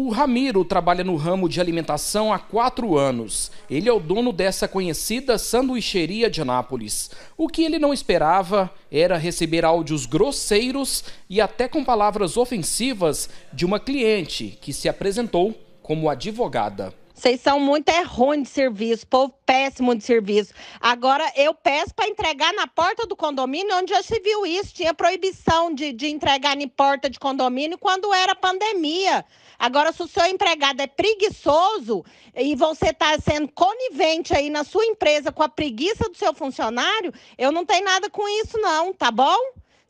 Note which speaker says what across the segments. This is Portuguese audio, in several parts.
Speaker 1: O Ramiro trabalha no ramo de alimentação há quatro anos. Ele é o dono dessa conhecida sanduicheria de Anápolis. O que ele não esperava era receber áudios grosseiros e até com palavras ofensivas de uma cliente que se apresentou como advogada.
Speaker 2: Vocês são muito é ruim de serviço, povo péssimo de serviço. Agora eu peço para entregar na porta do condomínio, onde já se viu isso. Tinha proibição de, de entregar em porta de condomínio quando era pandemia. Agora, se o seu empregado é preguiçoso e você está sendo conivente aí na sua empresa com a preguiça do seu funcionário, eu não tenho nada com isso, não, tá bom?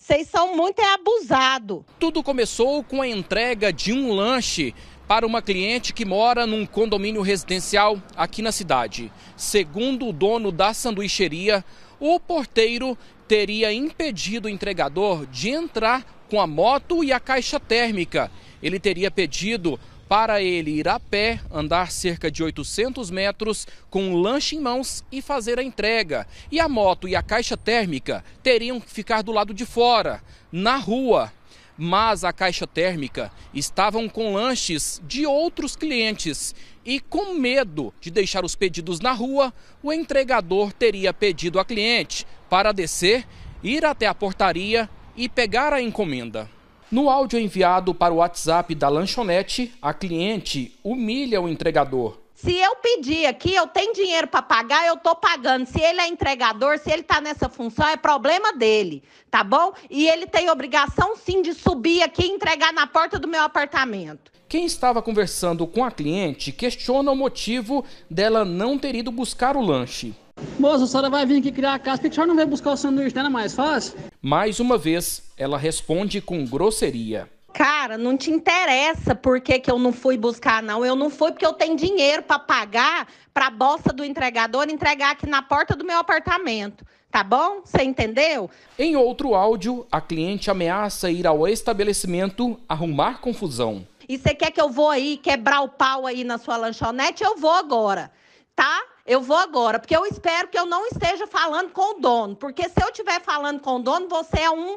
Speaker 2: Vocês são muito abusado. Tudo começou com a entrega de um lanche
Speaker 1: para uma cliente que mora num condomínio residencial aqui na cidade. Segundo o dono da sanduicheria, o porteiro teria impedido o entregador de entrar com a moto e a caixa térmica. Ele teria pedido para ele ir a pé, andar cerca de 800 metros com um lanche em mãos e fazer a entrega. E a moto e a caixa térmica teriam que ficar do lado de fora, na rua, mas a caixa térmica estavam com lanches de outros clientes e com medo de deixar os pedidos na rua, o entregador teria pedido a cliente para descer, ir até a portaria e pegar a encomenda. No áudio enviado para o WhatsApp da lanchonete, a cliente humilha o entregador.
Speaker 2: Se eu pedir aqui, eu tenho dinheiro para pagar, eu estou pagando. Se ele é entregador, se ele está nessa função, é problema dele, tá bom? E ele tem obrigação sim de subir aqui e entregar na porta do meu apartamento.
Speaker 1: Quem estava conversando com a cliente questiona o motivo dela não ter ido buscar o lanche.
Speaker 2: Moça, a senhora vai vir aqui criar a casa, por que a senhora não veio buscar o sanduíche dela mais fácil?
Speaker 1: Mais uma vez, ela responde com grosseria.
Speaker 2: Cara, não te interessa por que, que eu não fui buscar, não. Eu não fui porque eu tenho dinheiro para pagar para a bolsa do entregador entregar aqui na porta do meu apartamento. Tá bom? Você entendeu? Em outro áudio,
Speaker 1: a cliente ameaça ir ao estabelecimento arrumar confusão.
Speaker 2: E você quer que eu vou aí quebrar o pau aí na sua lanchonete? Eu vou agora, tá? Eu vou agora, porque eu espero que eu não esteja falando com o dono. Porque se eu estiver falando com o dono, você é um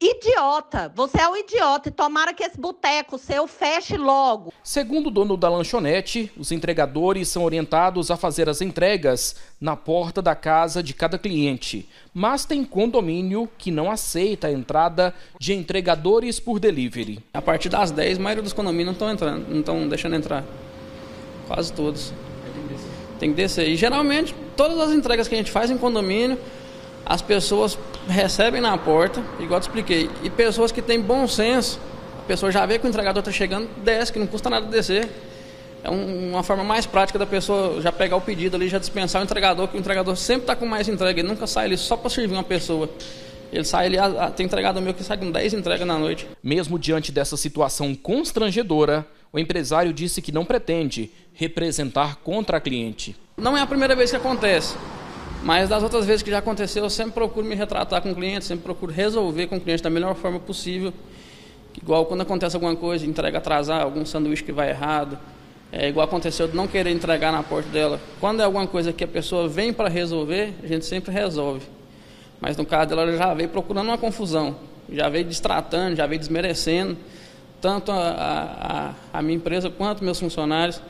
Speaker 2: idiota. Você é um idiota e tomara que esse boteco seu feche
Speaker 1: logo. Segundo o dono da lanchonete, os entregadores são orientados a fazer as entregas na porta da casa de cada cliente, mas tem condomínio que não aceita a entrada de entregadores por delivery. A partir das 10, a maioria dos condomínios não estão
Speaker 3: entrando, não estão deixando entrar. Quase todos. Tem que descer. E geralmente, todas as entregas que a gente faz em condomínio, as pessoas recebem na porta, igual eu te expliquei. E pessoas que têm bom senso, a pessoa já vê que o entregador está chegando, desce, que não custa nada descer. É uma forma mais prática da pessoa já pegar o pedido ali, já dispensar o entregador, que o entregador sempre está com mais entrega, ele nunca sai ali só para servir uma pessoa. Ele sai ali, ah,
Speaker 1: ah, tem entregado meu que sai com 10 entregas na noite. Mesmo diante dessa situação constrangedora, o empresário disse que não pretende representar contra a cliente. Não é a primeira vez que acontece, mas das outras vezes que já aconteceu, eu sempre procuro me retratar com o cliente, sempre procuro resolver
Speaker 3: com o cliente da melhor forma possível. Igual quando acontece alguma coisa, entrega atrasar, algum sanduíche que vai errado. É igual aconteceu de não querer entregar na porta dela. Quando é alguma coisa que a pessoa vem para resolver, a gente sempre resolve. Mas no caso dela, ela já veio procurando uma confusão, já veio destratando, já veio desmerecendo, tanto a, a, a minha empresa quanto meus funcionários.